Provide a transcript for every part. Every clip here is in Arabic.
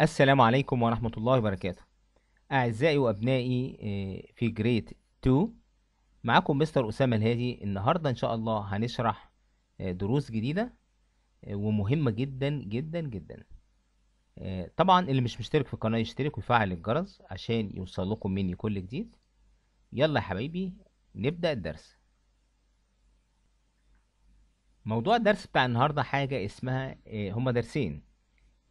السلام عليكم ورحمة الله وبركاته أعزائي وأبنائي آه، في جريد 2 معاكم مستر أسامة الهادي النهاردة إن شاء الله هنشرح آه، دروس جديدة آه، ومهمة جدا جدا جدا طبعا اللي مش مشترك في القناة يشترك ويفعل الجرس عشان يوصل لكم مني كل جديد يلا يا حبيبي نبدأ الدرس موضوع الدرس بتاع النهاردة حاجة اسمها هما درسين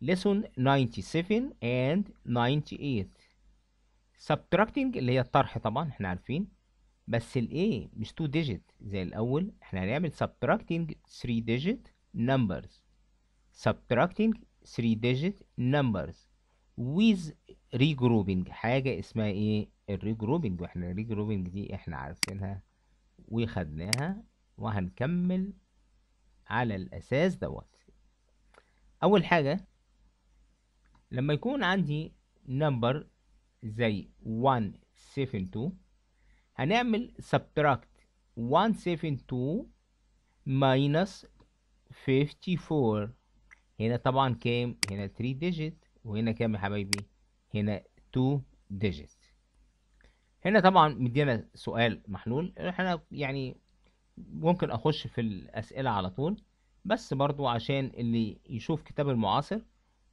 lesson 97 and 98 subtracting اللي هي الطرح طبعا احنا عارفين بس الـ A مش 2 digit زي الاول احنا هنعمل subtracting 3 digit numbers subtracting 3 digit numbers with regrouping حاجة اسمها ايه الريجروبنج واحنا regrouping دي احنا عارفينها وخدناها وهنكمل على الاساس دوت اول حاجة لما يكون عندي نمبر زي 172 هنعمل subtract 172 minus 54 هنا طبعا كام هنا 3 digit وهنا كام يا حبايبي هنا 2 digit هنا طبعا مدينا سؤال محلول احنا يعني ممكن اخش في الاسئله على طول بس برضو عشان اللي يشوف كتاب المعاصر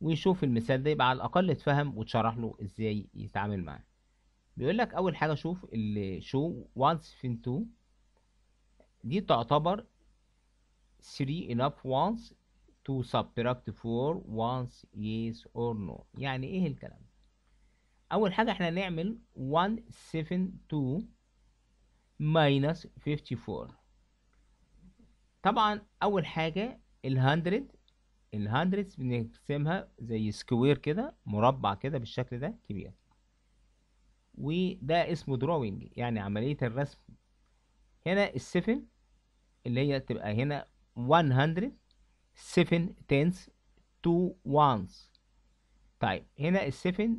ويشوف المثال ده يبقى على الأقل اتفهم وتشرح له ازاي يتعامل معاه بيقول لك أول حاجة شوف اللي شو وانس فين تو دي تعتبر 3 enough وانس to subtract 4 وانس yes or no يعني ايه الكلام ده اول حاجه احنا نعمل 172 minus 54 طبعا اول حاجه ال100 hundreds بنقسمها زي سكوير كده مربع كده بالشكل ده كبير وده اسمه دروينج يعني عملية الرسم هنا السفن اللي هي تبقى هنا 100 7 tens 2 ones طيب هنا السفن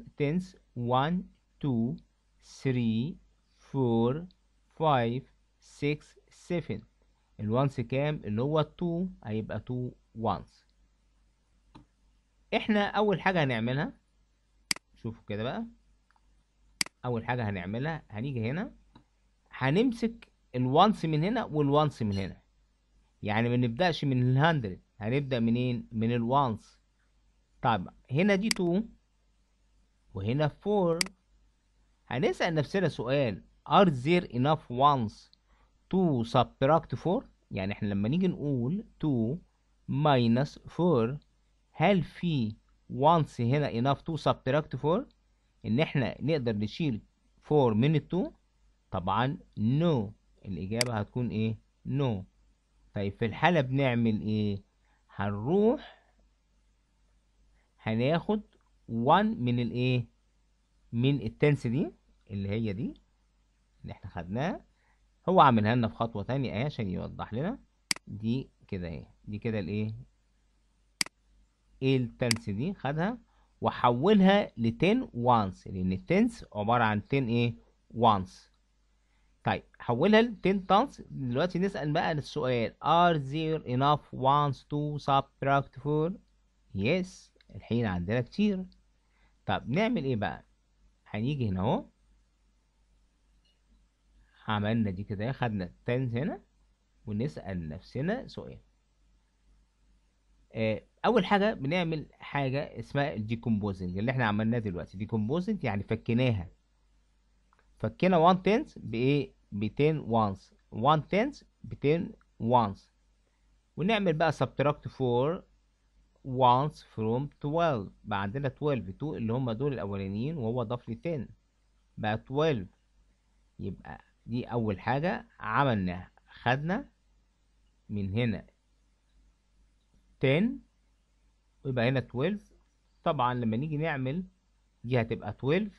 one 1 2 3 4 5 6 7 ones كام اللي هو 2 هيبقى 2 ones احنا اول حاجة هنعملها شوفوا كده بقى اول حاجة هنعملها هنيجي هنا هنمسك الوانس من هنا والوانس من هنا يعني ما نبدأش من الهندرد هنبدأ منين من الوانس طيب هنا دي 2 وهنا 4 هنسأل نفسنا سؤال are there enough ones to subtract 4 يعني احنا لما نيجي نقول 2 minus 4 هل في once هنا enough to subtract 4 ان احنا نقدر نشيل 4 من ال 2 طبعا no الاجابه هتكون ايه no طيب في الحاله بنعمل ايه هنروح هناخد 1 من الايه من التنس دي اللي هي دي اللي احنا خدناها هو عاملها لنا في خطوه تانية اهي عشان يوضح لنا دي كده إيه؟ دي كده الايه ايه التنس دي خدها وحولها ل 10 وانس لان التنس عباره عن 10 ايه وانس طيب حولها ل 10 تانس دلوقتي نسال بقى السؤال are there enough ones to subtract 4 yes الحين عندنا كتير طب نعمل ايه بقى هنيجي هنا اهو عملنا دي كده خدنا 10 هنا ونسال نفسنا سؤال آه، اول حاجه بنعمل حاجه اسمها الديكومبوزنج اللي احنا عملناه دلوقتي ديكومبوزنج يعني فكيناها فكينا 1 تنس بايه ب 10 وانس 1 تنس ب 10 وانس ونعمل بقى سبتراكت 4 وانس فروم 12 بقى عندنا 12 2 اللي هم دول الاولانيين وهو ضاف لي 10 بقى 12 يبقى دي اول حاجه عملناها خدنا من هنا 10 ويبقى هنا 12 طبعا لما نيجي نعمل دي هتبقى 12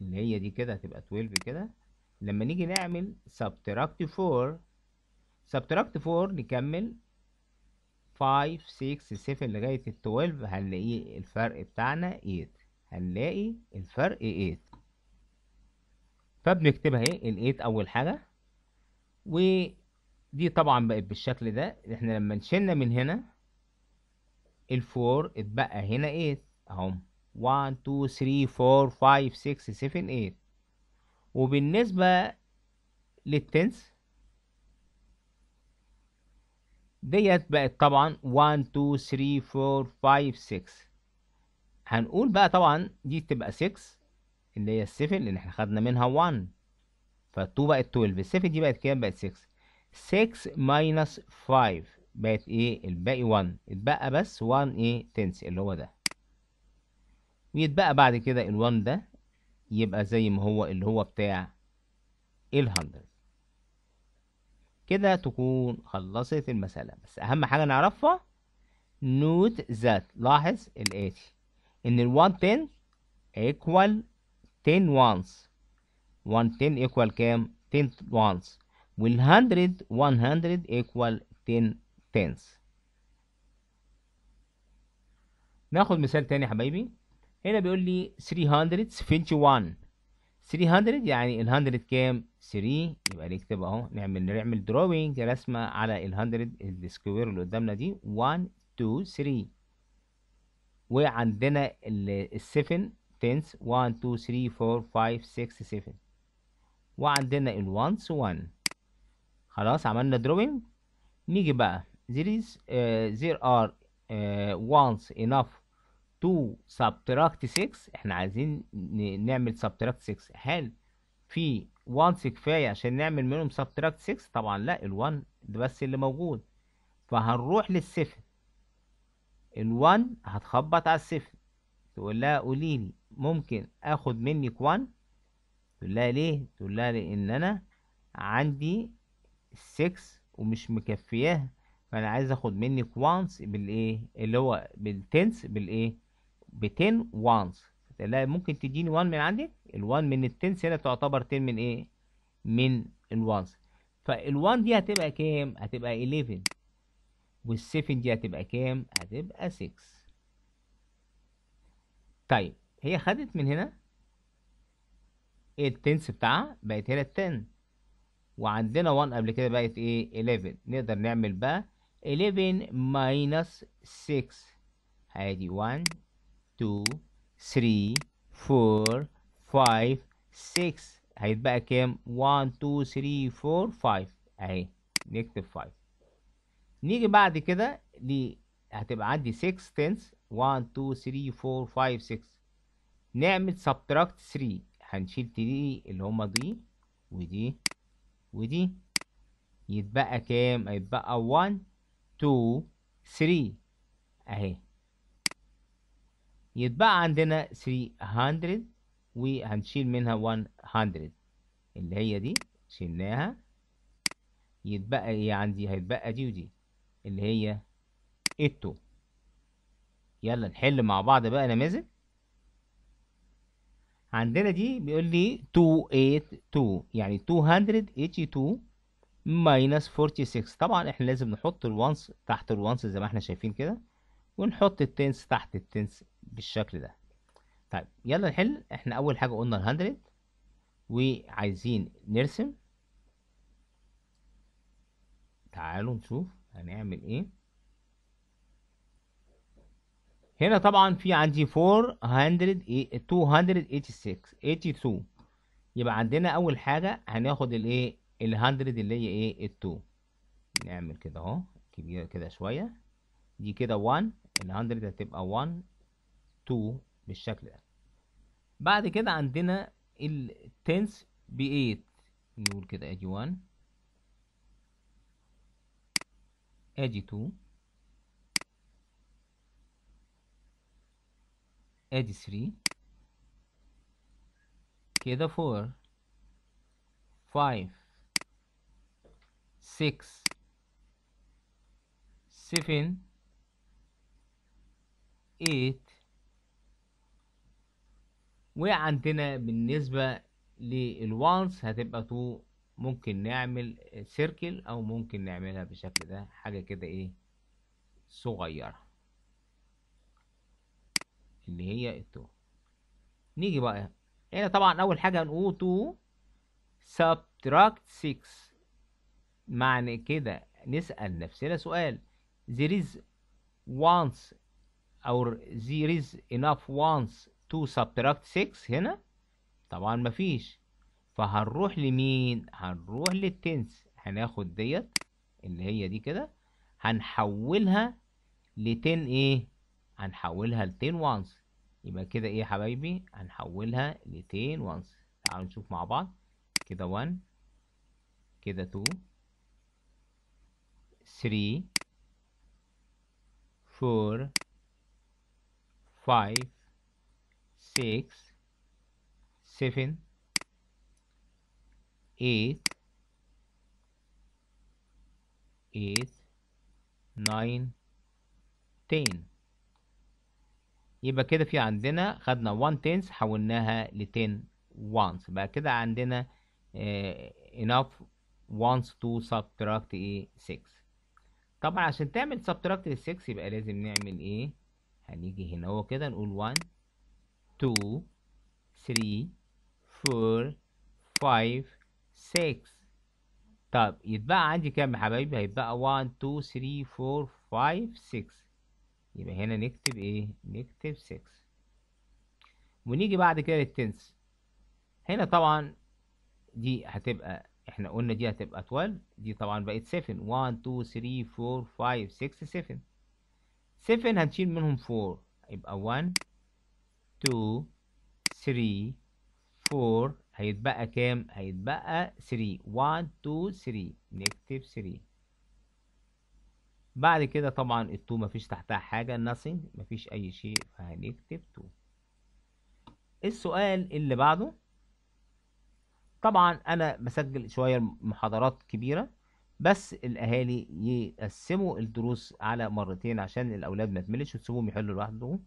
اللي هي دي كده هتبقى 12 كده لما نيجي نعمل subtract 4 subtract 4 نكمل 5 6 7 لغاية ال 12 هنلاقي الفرق بتاعنا 8 هنلاقي الفرق 8 فبنكتبها اهي ال 8 أول حاجة ودي طبعا بقت بالشكل ده احنا لما نشلنا من هنا الفور اتبقى هنا 8 اهو 1 2 3 4 5 6 7 8 وبالنسبة للتنس ديت بقت طبعا 1 2 3 4 5 6 هنقول بقى طبعا دي تبقى 6 اللي هي السفن اللي احنا خدنا منها 1 ف2 بقت 12 السفن دي بقت كام بقت 6 6 minus 5 بقت ايه الباقي 1 اتبقى بس 1 ايه تنس اللي هو ده ويتبقى بعد كده ال1 ده يبقى زي ما هو اللي هو بتاع ال100 كده تكون خلصت المسألة بس أهم حاجة نعرفها نوت ذات لاحظ الآتي إن 110 10 equal 10 once 110 10 equal كام 10 once وال100 100 equal 10 tense ناخد مثال تاني يا حبايبي هنا بيقول لي 300 فينش 1 300 يعني ال 100 كام 3 يبقى نكتب اهو نعمل نعمل دروينج رسمه على ال 100 السكوير اللي قدامنا دي 1 2 3 وعندنا ال 7 تنس 1 2 3 4 5 6 7 وعندنا ال 1 1 خلاص عملنا دروينج نيجي بقى there is uh, there are uh, once enough to subtract 6 احنا عايزين نعمل subtract 6 هل في once كفايه عشان نعمل منهم subtract 6 طبعا لا ال1 ده بس اللي موجود فهنروح للصفر ال1 هتخبط على الصفر تقول لها قولي لي ممكن اخد منك 1 تقول لها ليه تقول لها لان انا عندي 6 ومش مكفياه فانا عايز اخد منك وانس بالايه اللي هو بالتنس بالايه ب 10 وانس لا ممكن تديني 1 من عندك ال1 من التنس هنا تعتبر 10 من ايه من الوانس فال1 دي هتبقى كام هتبقى 11 وال7 دي هتبقى كام هتبقى 6 طيب هي خدت من هنا التنس بتاعها بقت هنا 10 وعندنا 1 قبل كده بقت ايه 11 نقدر نعمل بقى 11 minus 6 هادي 1 2 3 4 5 6 هيتبقى كام 1 2 3 4 5 اهي نكتب 5 نيجي بعد كده ل هتبقى عندي 6 تنس 1 2 3 4 5 6 نعمل سبتراكت 3 هنشيل 3 اللي هما دي ودي ودي يتبقى كام هيتبقى 1 3 اهي يتبقى عندنا 300 وهنشيل منها 100 اللي هي دي شلناها يتبقى ايه عندي هيتبقى دي ودي اللي هي التو يلا نحل مع بعض بقى نماذج عندنا دي بيقول لي 282 يعني 282 ماينس 46 طبعا احنا لازم نحط الوانس تحت الوانس زي ما احنا شايفين كده ونحط التنس تحت التنس بالشكل ده طيب يلا نحل احنا اول حاجة قلنا 100 وعايزين نرسم تعالوا نشوف هنعمل ايه هنا طبعا في عندي 400 286 82 يبقى عندنا اول حاجه هناخد الايه ال 100 اللي هي ايه ال 2 نعمل كده اهو كبيره كده شويه دي كده 1 ال 100 هتبقى 1 2 بالشكل ده بعد كده عندنا التنس ب 8 نقول كده ادي 1 ادي 2 ادي 3 كده 4 5 six, seven, eight وعندنا بالنسبة للوانس هتبقى تو ممكن نعمل سيركل أو ممكن نعملها بالشكل ده حاجة كده إيه صغيرة اللي هي التو نيجي بقى هنا طبعا أول حاجة هنقول تو subtract 6 معنى كده نسأل نفسنا سؤال there is once or there is enough once to subtract 6 هنا طبعا مفيش فهنروح لمين هنروح للتنس هناخد ديت اللي هي دي كده هنحولها لتن ايه هنحولها لتن وانس يبقى كده ايه يا حبايبي هنحولها لتن وانس تعالوا نشوف مع بعض كده 1 كده 2 three, four, five, six, seven, eight, eight, nine, ten يبقى كده في عندنا خدنا 1 تنس حولناها ل 10 once بقى كده عندنا enough ones to subtract 6 طبعا عشان تعمل سبتراكت لل 6 يبقى لازم نعمل ايه هنيجي هنا هو كده نقول 1 2 3 4 5 6 طب يتبقى عندي كام يا حبايبي هيتبقى 1 2 3 4 5 6 يبقى هنا نكتب ايه نكتب 6 ونيجي بعد كده للتنس هنا طبعا دي هتبقى احنا قلنا دي هتبقى 12 دي طبعا بقت 7 1 2 3 4 5 6 7 7 هنشيل منهم 4 يبقى 1 2 3 4 هيتبقى كام هيتبقى 3 1 2 3 نكتب 3 بعد كده طبعا ال2 مفيش تحتها حاجه nothing مفيش اي شيء فهنكتب 2 السؤال اللي بعده طبعا انا بسجل شويه محاضرات كبيره بس الاهالي يقسموا الدروس على مرتين عشان الاولاد ما تملش وتسيبوهم يحلوا لوحدهم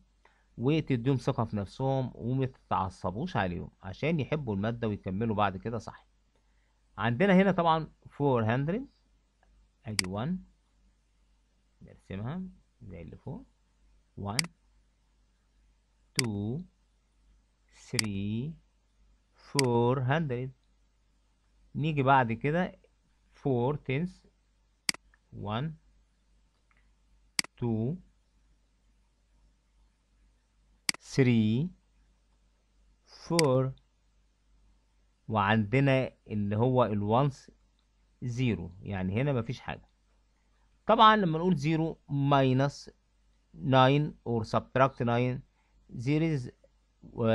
وتديهم ثقه في نفسهم وما تتعصبوش عليهم عشان يحبوا الماده ويكملوا بعد كده صح عندنا هنا طبعا 400 ادي 1 نرسمها زي اللي فوق 1 2 3 400 نيجي بعد كده 4 تنس 1 2 3 4 وعندنا اللي هو الوانس زيرو يعني هنا مفيش حاجة طبعا لما نقول زيرو minus 9 or subtract 9 there is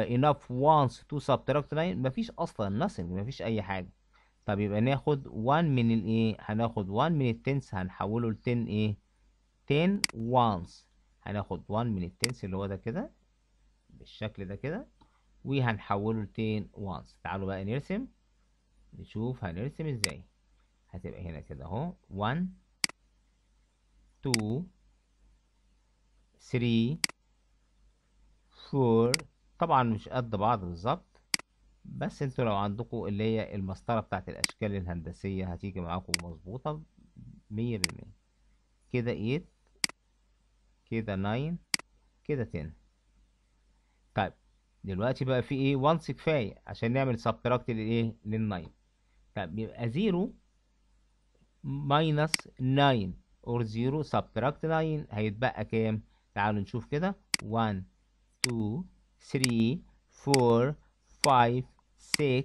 enough once to subtract 9 مفيش اصلا nothing مفيش اي حاجه طب يبقى ناخد 1 من الايه هناخد 1 من التنس هنحوله ل 10 ايه 10 وانس هناخد 1 من التنس اللي هو ده كده بالشكل ده كده وهنحوله ل 10 وانس تعالوا بقى نرسم نشوف هنرسم ازاي هتبقى هنا كده اهو 1 2 3 4 طبعا مش قد بعض بالظبط بس انتوا لو عندكم اللي هي المسطرة بتاعت الأشكال الهندسية هتيجي معاكم مظبوطة مية بالمية كده ايت كده 9 كده تن طيب دلوقتي بقى في ايه وانس كفاية عشان نعمل سبتراكت للايه للناين طيب يبقى زيرو ماينس 9 اور زيرو سبتراكت 9 هيتبقى كام تعالوا نشوف كده 1 2 3 4 5 6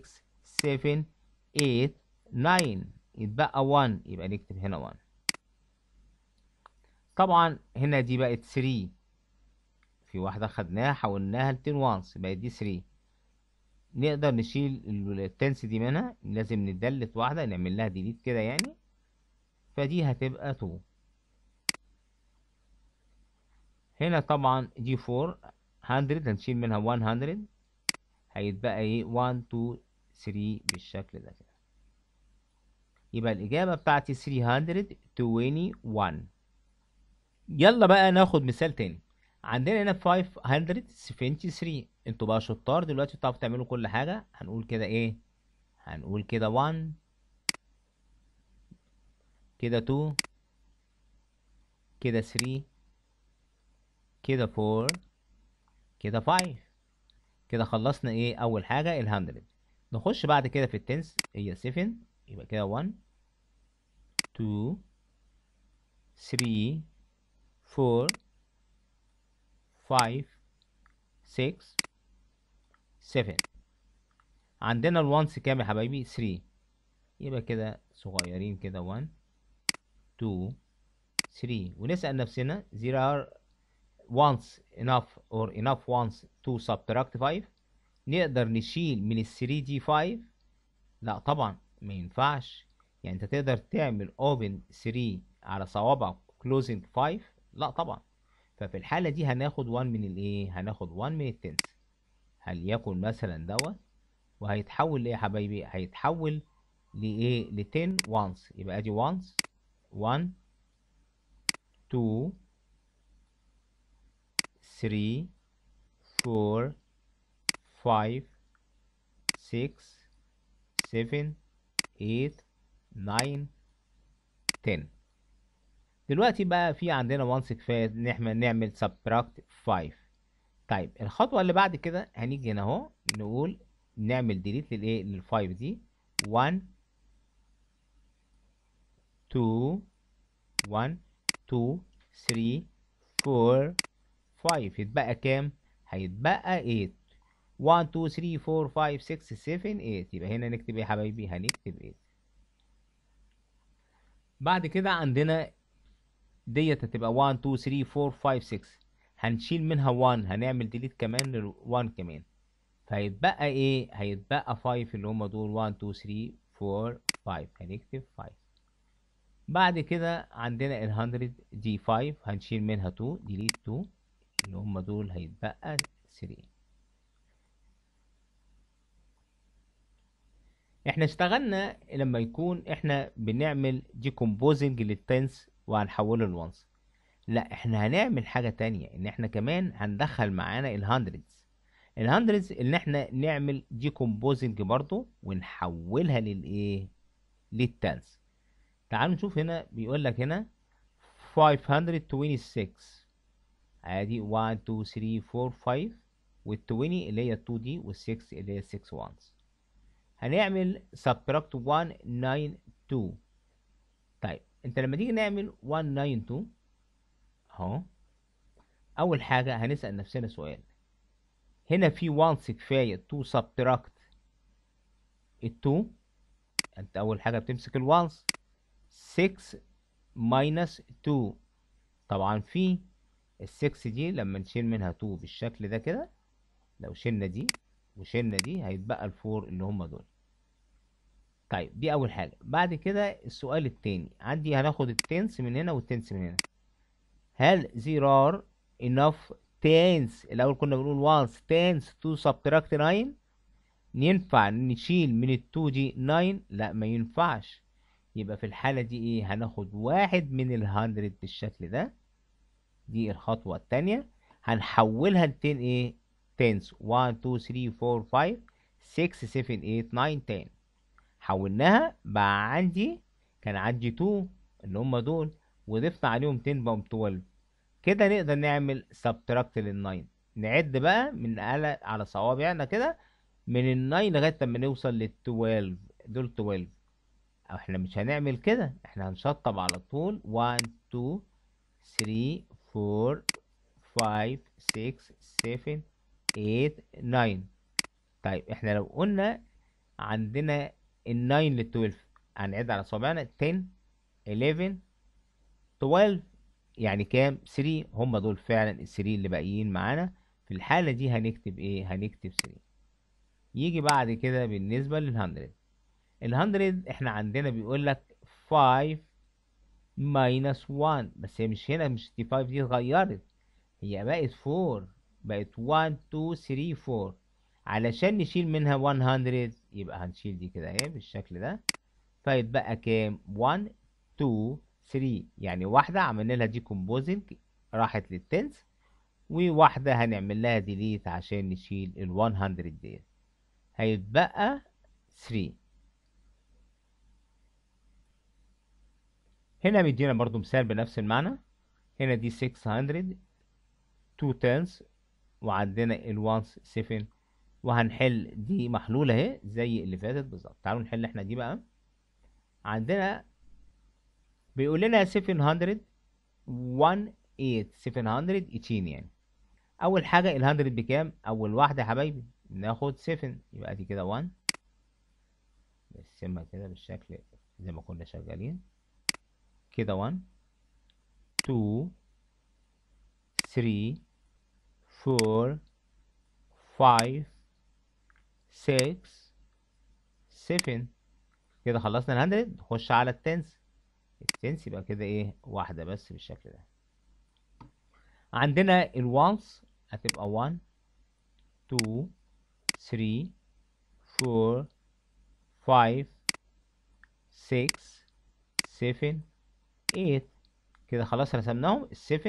7 8 9 يتبقى 1 يبقى نكتب هنا 1 طبعا هنا دي بقت 3 في واحدة خدناها حولناها ل 10 وانس بقت دي 3 نقدر نشيل التنس دي منها لازم ندلت واحدة نعمل لها ديليت كده يعني فدي هتبقى 2 هنا طبعا دي 4 100 هنشيل منها 100 هيتبقى ايه 1 2 3 بالشكل ده كده يبقى الإجابة بتاعتي 321 يلا بقى ناخد مثال تاني عندنا هنا 573 انتوا بقى شطار دلوقتي بتعرفوا تعملوا كل حاجة هنقول كده ايه هنقول كده 1 كده 2 كده 3 كده 4 كده 5 كده خلصنا ايه اول حاجه الهاندلنج نخش بعد كده في التنس هي 7 يبقى كده 1 2 3 4 5 6 7 عندنا الوانس كام يا حبايبي 3 يبقى كده صغيرين كده 1 2 3 ونسأل نفسنا there are once enough or enough once to subtract 5 نقدر نشيل من ال 3 دي 5 لا طبعا ما ينفعش يعني انت تقدر تعمل open 3 على صوابعك closing 5 لا طبعا ففي الحالة دي هناخد 1 من الايه هناخد 1 من التنس يكون مثلا دوت وهيتحول لايه يا حبايبي هيتحول لايه ل 10 once يبقى ادي once 1 2 three, four, five, six, seven, eight, nine, ten. دلوقتي بقى في عندنا once كفاية إن إحنا نعمل subtract 5 طيب الخطوة اللي بعد كده هنيجي هنا أهو نقول نعمل delete للإيه لل5 دي 1 2 1 2 3 4 5 يتبقى كام؟ هيتبقى 8 1 2 3 4 5 6 7 8 يبقى هنا نكتب ايه يا حبايبي؟ هنكتب 8 بعد كده عندنا ديت هتبقى 1 2 3 4 5 6 هنشيل منها 1 هنعمل ديليت كمان ل 1 كمان فهيتبقى ايه هيتبقى 5 اللي هم دول 1 2 3 4 5 هنكتب 5 بعد كده عندنا ال 100 دي 5 هنشيل منها 2 ديليت 2 اللي هم دول هيتبقى 3 احنا اشتغلنا لما يكون احنا بنعمل دي كومبوزنج للتنس وهنحوله لونس لا احنا هنعمل حاجة تانية ان احنا كمان هندخل معانا الهندردز الهندردز ان احنا نعمل دي كومبوزنج برضو ونحولها للايه للتنس تعالوا نشوف هنا بيقول لك هنا 526 عادي 1 2 3 4 5 وال20 اللي هي 2 دي وال6 اللي هي 6 وانز هنعمل subtract 192 طيب انت لما تيجي نعمل 192 اهو اول حاجه هنسال نفسنا سؤال هنا في وانز كفايه تو سبتراكت ال2 انت اول حاجه بتمسك الوانز 6 ماينس 2 طبعا في ال6 دي لما نشيل منها 2 بالشكل ده كده لو شلنا دي وشلنا دي هيتبقى 4 اللي هم دول طيب دي اول حاجه بعد كده السؤال التاني عندي هناخد التنس من هنا والتنس من هنا هل there are enough tens الاول كنا بنقول once tens تو subtract 9 ينفع نشيل من ال 2 دي 9 لا ما ينفعش يبقى في الحاله دي ايه هناخد واحد من ال 100 بالشكل ده دي الخطوة التانية هنحولها لتين ايه تنس 1 2 3 4 5 6 7 8 9 10 حولناها بقى عندي كان عندي 2 اللي هم دول وضفنا عليهم 10 بقوا 12 كده نقدر نعمل سبتراكت لل9 نعد بقى من على على صوابعنا كده من ال9 لغايه لما نوصل لل12 دول 12 احنا مش هنعمل كده احنا هنشطب على طول 1 2 3 four, five, six, seven, eight, nine. طيب احنا لو قلنا عندنا ال 9 لل 12 هنعد على صوابعنا 10 11 12 يعني كام 3 هم دول فعلا ال 3 اللي باقيين معانا في الحالة دي هنكتب ايه هنكتب 3 يجي بعد كده بالنسبة لل 100 ال 100 احنا عندنا بيقول لك 5 ماينس 1 بس هي مش هنا مش دي 5 دي اتغيرت هي بقت 4 بقت 1 2 3 4 علشان نشيل منها 100 يبقى هنشيل دي كده اهي بالشكل ده فيتبقى كام 1 2 3 يعني واحدة عملنا لها دي كومبوزنج راحت للتنس وواحدة هنعمل لها ديليت عشان نشيل ال 100 ديت هيتبقى 3 هنا مدينا برضو مثال بنفس المعنى هنا دي 600 2 turns وعندنا ال الوانس 7 وهنحل دي محلولة اهي زي اللي فاتت بالظبط تعالوا نحل احنا دي بقى عندنا بيقول لنا 700 1 8 718 يعني اول حاجة ال 100 بكام اول واحدة يا حبايبي ناخد 7 يبقى دي كده 1 نقسمها كده بالشكل زي ما كنا شغالين كده 1 2 3 4 5 6 7 كده خلصنا ال 100 نخش على ال 10 التنس التنس يبقى كده ايه واحدة بس بالشكل ده عندنا ال الوانس هتبقى 1 2 3 4 5 6 7 8 كده خلاص رسمناهم ال7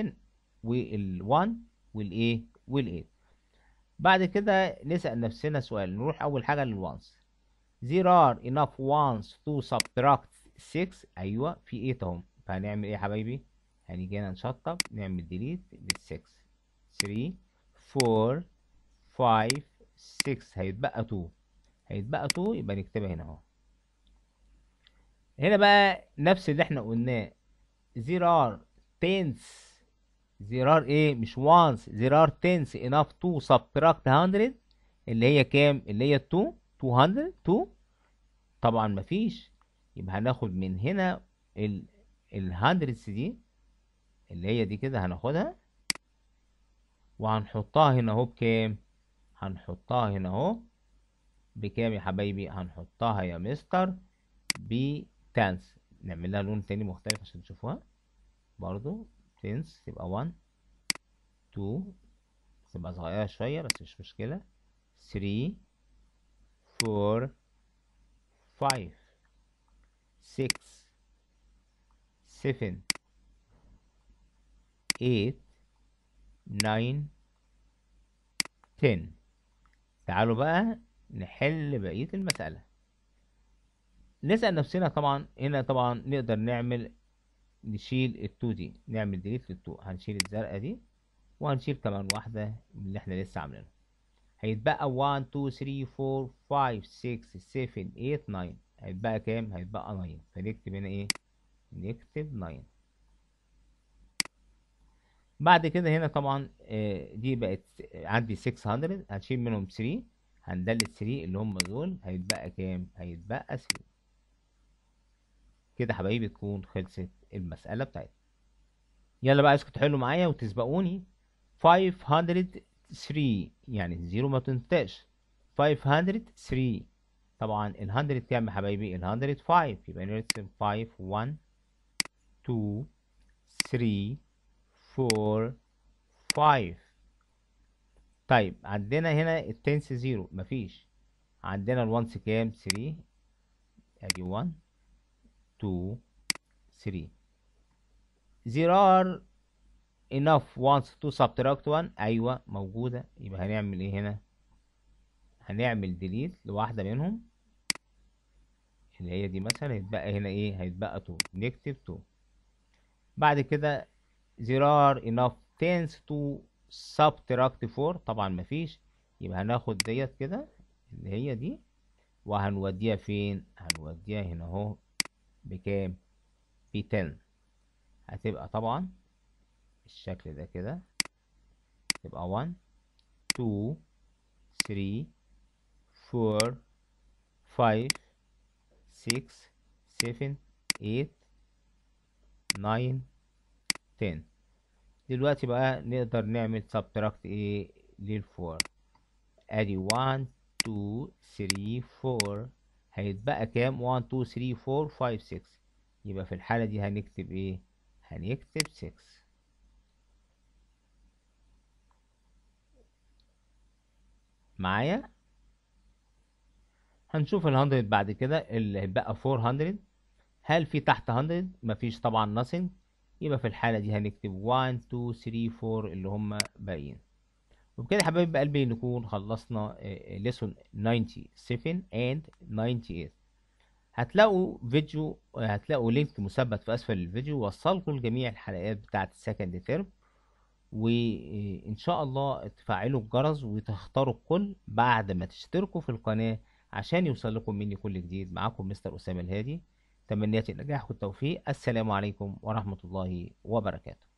وال1 والايه وال8 بعد كده نسأل نفسنا سؤال نروح أول حاجة للوانس there are enough ones to subtract 6 أيوه في 8 أهم فهنعمل إيه يا حبايبي؟ هنيجي يعني هنا نشطب نعمل ديليت لل 6 3 4 5 6 هيتبقى 2 هيتبقى 2 يبقى نكتبها هنا أهو هنا بقى نفس اللي احنا قلناه there are tens there are ايه مش ones there are tens enough to subtract 100 اللي هي كام اللي هي 2 200 2 طبعا مفيش يبقى هناخد من هنا ال hundreds دي اللي هي دي كده هناخدها وهنحطها هنا اهو بكام هنحطها هنا اهو بكام يا حبايبي هنحطها يا مستر بتانس نعمل لها لون تاني مختلف عشان تشوفوها برضو تنس تبقى 1 2 تبقى صغيرة شوية بس مش مشكلة 3 4 5 6 7 8 9 10 تعالوا بقى نحل بقية المسألة نسأل نفسنا طبعا هنا طبعا نقدر نعمل نشيل التو دي نعمل ديليت للتو هنشيل الزرقاء دي وهنشيل كمان واحدة من اللي احنا لسه عاملينها هيتبقى 1 2 3 4 5 6 7 8 9 هيتبقى كام؟ هيتبقى 9 فنكتب هنا ايه؟ نكتب 9 بعد كده هنا طبعا آه، دي بقت عندي 600 هنشيل منهم 3 هندلت 3 اللي هم دول هيتبقى كام؟ هيتبقى 3 كده حبايبي تكون خلصت المسألة بتاعتنا يلا بقى عايزكم تحلوا معايا وتسبقوني 503 يعني الزيرو ما تنساش 503 طبعا ال 100 كام يا حبايبي ال 105 يبقى نرسم 5 1 2 3 4 5 طيب عندنا هنا التنس 0 مفيش عندنا 1 كام 3 ادي 1 two, three. There are enough ones to أيوة موجودة. يبقى هنعمل إيه هنا؟ هنعمل ديليت لواحدة منهم. اللي هي دي مثلا هيتبقى هنا إيه؟ هيتبقى تو نكتب تو بعد كده there are enough tens to subtract four. طبعا مفيش. يبقى هناخد ديت كده اللي هي دي وهنوديها فين؟ هنوديها هنا اهو بكام ب 10 هتبقى طبعا الشكل ده كده تبقى 1 2 3 4 5 6 7 8 9 10 دلوقتي بقى نقدر نعمل سبتراكت ايه للفور ادي 1 2 3 4 هيتبقى كام 1 2 3 4 5 6 يبقى في الحالة دي هنكتب ايه هنكتب 6 معايا هنشوف ال 100 بعد كده اللي هيبقى 400 هل في تحت 100 مفيش طبعا nothing يبقى في الحالة دي هنكتب 1 2 3 4 اللي هم باقيين وبكده يا حبايب بقلبي نكون خلصنا ليسون 97 اند 98 هتلاقوا فيديو آه، هتلاقوا لينك مثبت في اسفل الفيديو وصلكم لجميع الحلقات بتاعه السكند ترم وان شاء الله تفعلوا الجرس وتختاروا الكل بعد ما تشتركوا في القناه عشان يوصلكم مني كل جديد معاكم مستر اسامه الهادي تمنياتي النجاح والتوفيق السلام عليكم ورحمه الله وبركاته